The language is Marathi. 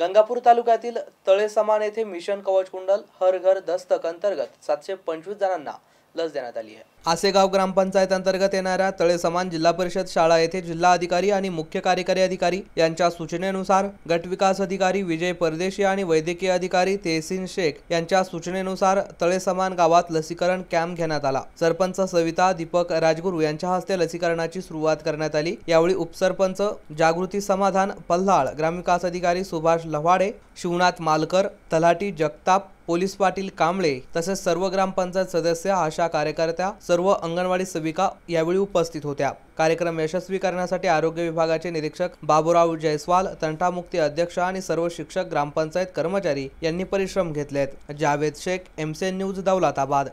गंगापूर तालुक्यातील तळेसमान येथे मिशन कवच कुंडल हर घर दस्तक अंतर्गत सातशे पंचवीस जणांना लस देण्यात आली आहे आसेगाव ग्रामपंचायत अंतर्गत येणाऱ्या तळे समान जिल्हा परिषद शाळा येथे जिल्हा अधिकारी आणि मुख्य कार्यकारी अधिकारी यांच्या सूचनेनुसार गट विकास अधिकारी विजय परदेशी आणि वैद्यकीय अधिकारी तेहसीन शेख यांच्या सूचनेनुसार तळे समान गावात लसीकरण कॅम्प घेण्यात आला सरपंच सविता दीपक राजगुरू यांच्या हस्ते लसीकरणाची सुरुवात करण्यात आली यावेळी उपसरपंच जागृती समाधान पल्हाळ ग्रामविकास अधिकारी सुभाष लवाडे शिवनाथ मालकर तलाटी जगताप पोलीस पाटील कांबळे तसेच सर्व ग्रामपंचायत सदस्य आशा कार्यकर्त्या सर्व अंगणवाडी सेविका यावेळी उपस्थित होत्या कार्यक्रम यशस्वी करण्यासाठी आरोग्य विभागाचे निरीक्षक बाबूराव जयस्वाल तंटामुक्ती अध्यक्ष आणि सर्व शिक्षक ग्रामपंचायत कर्मचारी यांनी परिश्रम घेतलेत जावेद शेख एमसीएन न्यूज दौलताबाद